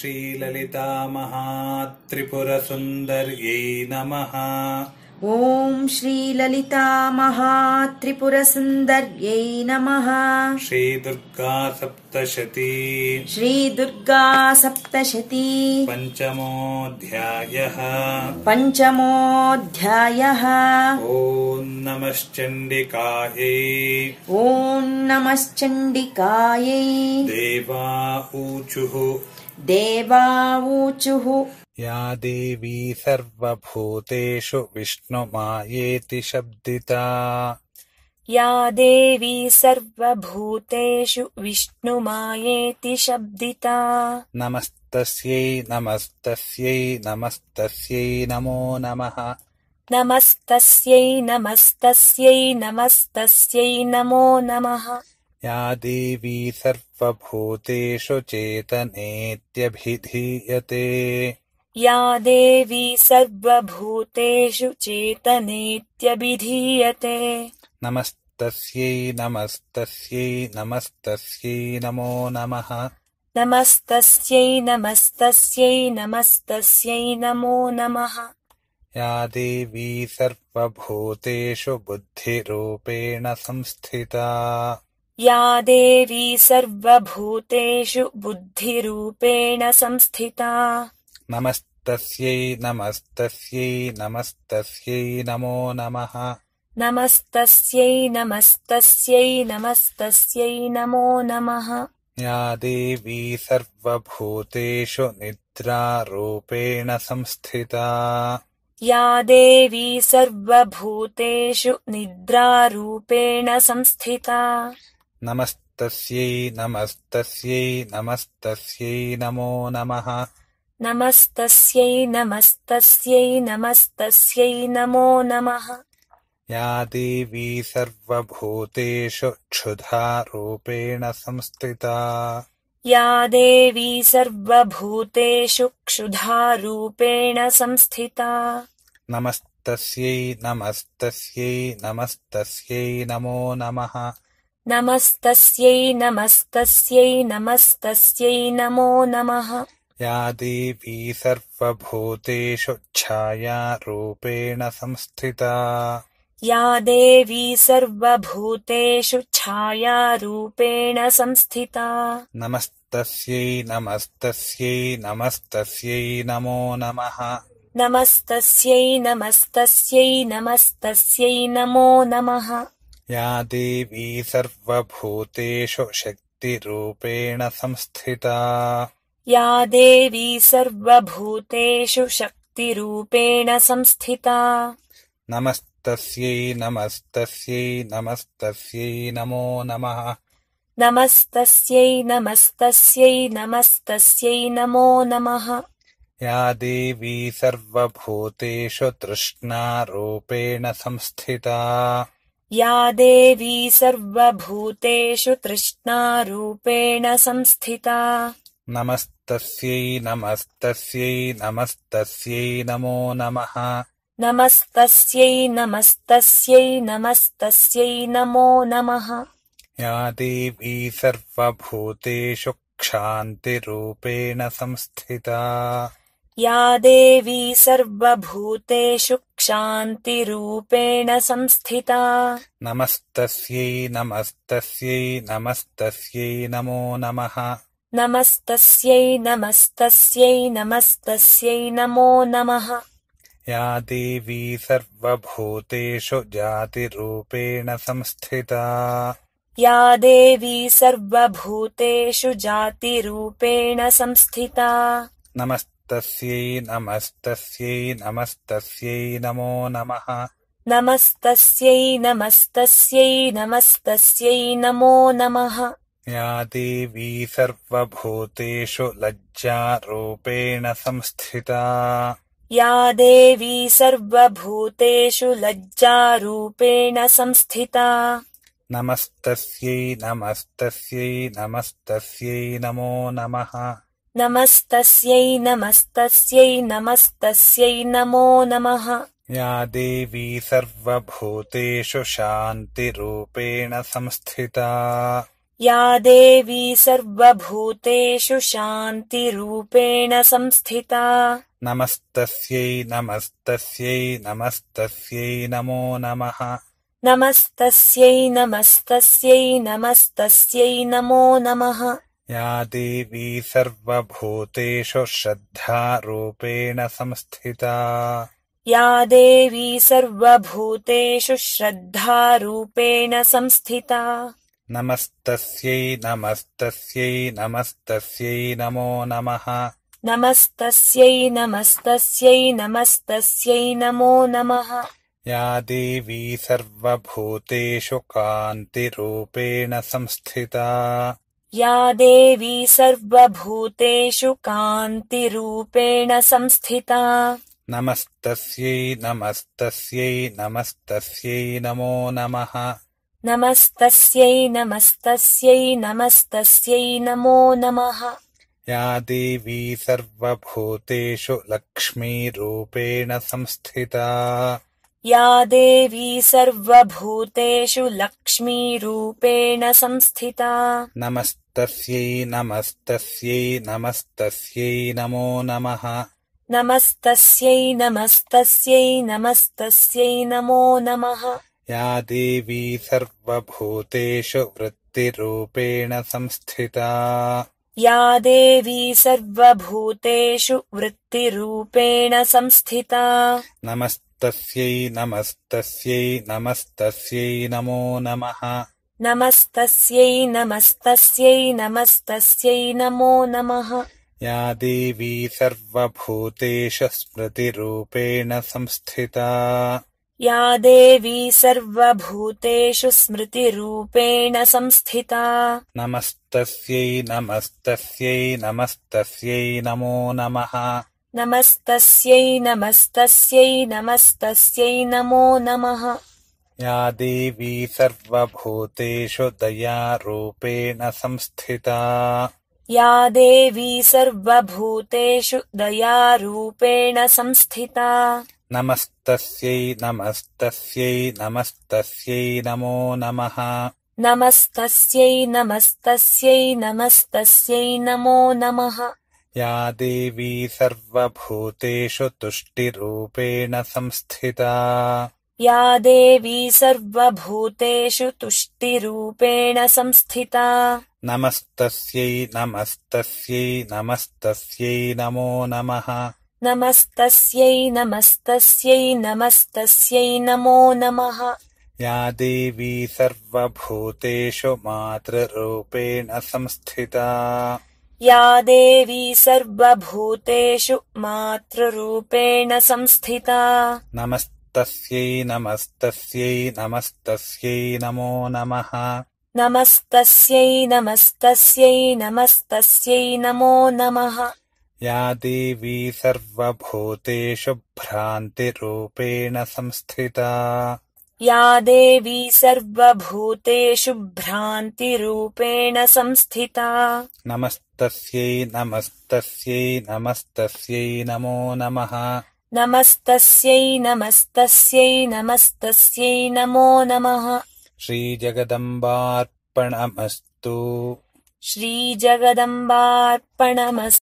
श्रीलितामहात्रिपुरसुन्दर्यै नमः ॐ श्रीललिता महात्रिपुरसुन्दर्यै नमः श्री सप्तशती श्री सप्तशती पञ्चमोऽध्यायः पञ्चमोऽध्यायः ॐ नमश्चण्डिकायै ॐ नमश्चण्डिकायै देवा ऊचुः देवावूचुः या देवी सर्वभूतेषु विष्णुमायेति शब्दिता या देवी सर्वभूतेषु विष्णुमायेति शब्दिता नमस्तस्यै नमस्तस्यै नमस्तस्यै नमो नमः नमस्तस्यै नमस्तस्यै नमस्तस्यै नमो नमः या देवी सर्वभूतेषु चेतनेत्यभिधीयते या देवी सर्वभूतेषु चेतनेत्यभिधीयते नमस्तस्यै नमस्तस्यै नमस्तस्यै नमो नमः नमस्तस्यै नमस्तस्यै नमस्तस्यै नमो नमः या देवी सर्वभूतेषु बुद्धिरूपेण संस्थिता या देवी सर्वभूतेषु बुद्धिरूपेण संस्थिता नमस्तस्यै नमस्तस्यै नमस्तस्यै नमो नमः नमस्तस्यै नमस्तस्यै नमस्तस्यै नमो नमः या देवी सर्वभूतेषु निद्रारूपेण संस्थिता या देवी सर्वभूतेषु निद्रारूपेण संस्थिता नमस्तस्यै नमस्तस्यै नमस्तस्यै नमो नमः नमस्तस्यै नमस्तस्यै नमस्तस्यै नमो नमः या देवी सर्वभूतेषु क्षुधा रूपेण संस्थिता या देवी सर्वभूतेषु क्षुधा रूपेण संस्थिता नमस्तस्यै नमस्तस्यै नमस्तस्यै नमो नमः नमस्तस्यै नमस्तस्यै नमस्तस्यै नमो नमः या देवी सर्वभूतेषु छाया रूपेण संस्थिता या देवी सर्वभूतेषु छाया रूपेण संस्थिता नमस्तस्यै नमस्तस्यै नमस्तस्यै नमो नमः नमस्तस्यै नमस्तस्यै नमस्तस्यै नमो नमः या देवी सर्वभूतेषु शक्तिरूपेण संस्थिता या देवी सर्वभूतेषु शक्तिरूपेण संस्थिता नमस्तस्यै नमस्तस्यै नमस्तस्यै नमो नमः नमस्तस्यै नमस्तस्यै नमस्तस्यै नमो नमः या देवी सर्वभूतेषु तृष्णारूपेण संस्थिता या देवी सर्वभूतेषु तृष्णारूपेण संस्थिता नमस्तस्यै नमस्तस्यै नमस्तस्यै नमो नमः नमस्तस्यै नमस्तस्यै नमस्तस्यै नमो नमः या देवी सर्वभूतेषु क्षान्तिरूपेण संस्थिता या देवी सर्वभूतेषु क्षान्तिरूपेण संस्थिता नमस्तस्यै नमस्तस्यै नमस्तस्यै नमो नमः नमस्तस्यै नमस्तस्यै नमस्तस्यै नमो नमः या देवी सर्वभूतेषु जातिरूपेण संस्थिता या देवी सर्वभूतेषु जातिरूपेण संस्थिता तस्यै नमस्तस्यै नमस्तस्यै नमो नमः नमस्तस्यै नमस्तस्यै नमस्तस्यै नमो नमः या देवी सर्वभूतेषु लज्जारूपेण संस्थिता या देवी सर्वभूतेषु लज्जारूपेण संस्थिता नमस्तस्यै नमस्तस्यै नमस्तस्यै नमो नमः नमस्तस्यै नमस्तस्यै नमस्तस्यै नमो नमः या देवी सर्वभूतेषु शान्तिरूपेण संस्थिता या देवी सर्वभूतेषु शान्तिरूपेण संस्थिता नमस्तस्यै नमस्तस्यै नमस्तस्यै नमो नमः नमस्तस्यै नमस्तस्यै नमस्तस्यै नमो नमः या देवी सर्वभूतेषु श्रद्धारूपेण संस्थिता या देवी सर्वभूतेषु श्रद्धारूपेण संस्थिता नमस्तस्यै नमस्तस्यै नमस्तस्यै नमो नमः नमस्तस्यै नमस्तस्यै नमस्तस्यै नमो नमः या देवी सर्वभूतेषु कान्तिरूपेण संस्थिता या देवी सर्वभूतेषु कान्तिरूपेण संस्थिता नमस्तस्यै नमस्तस्यै नमस्तस्यै नमो नमः नमस्तस्यै नमस्तस्यै नमस्तस्यै नमो नमः या देवी सर्वभूतेषु लक्ष्मीरूपेण संस्थिता या देवी सर्वभूतेषु लक्ष्मीरूपेण संस्थिता नमस्तस्यै नमस्तस्यै नमस्तस्यै नमो नमः नमस्तस्यै नमस्तस्यै नमस्तस्यै नमो नमः या देवी सर्वभूतेषु वृत्तिरूपेण संस्थिता या देवी सर्वभूतेषु वृत्तिरूपेण संस्थिता तस्यै नमस्तस्यै नमस्तस्यै नमो नमः नमस्तस्यै नमस्तस्यै नमस्तस्यै नमो नमः या देवी सर्वभूतेषु स्मृतिरूपेण संस्थिता देवी सर्वभूतेषु स्मृतिरूपेण संस्थिता नमस्तस्यै नमस्तस्यै नमस्तस्यै नमो नमः नमस्तस्यै नमस्तस्यै नमस्तस्यै नमो नमः या देवी सर्वभूतेषु दयारूपेण संस्थिता या देवी सर्वभूतेषु दयारूपेण संस्थिता नमस्तस्यै नमस्तस्यै नमस्तस्यै नमो नमः नमस्तस्यै नमस्तस्यै नमस्तस्यै नमो नमः या देवी सर्वभूतेषु तुष्टिरूपेण संस्थिता या देवी सर्वभूतेषु तुष्टिरूपेण संस्थिता नमस्तस्यै नमस्तस्यै नमस्तस्यै नमो नमः नमस्तस्यै नमस्तस्यै नमस्तस्यै नमो नमः या देवी सर्वभूतेषु मातृरूपेण संस्थिता या देवी सर्वभूतेषु मातृरूपेण संस्थिता नमस्तस्यै नमस्तस्यै नमस्तस्यै नमो नमः नमस्तस्यै नमस्तस्यै नमस्तस्यै नमो नमः देवी सर्वभूतेषु भ्रान्तिरूपेण संस्थिता या देवी सर्वभूतेषु भ्रान्तिरूपेण संस्थिता नमस्तस्यै नमस्तस्यै नमस्तस्यै नमो नमः नमस्तस्यै नमस्तस्यै नमस्तस्यै नमो नमः श्रीजगदम्बार्पणमस्तु श्रीजगदम्बार्पणमस्तु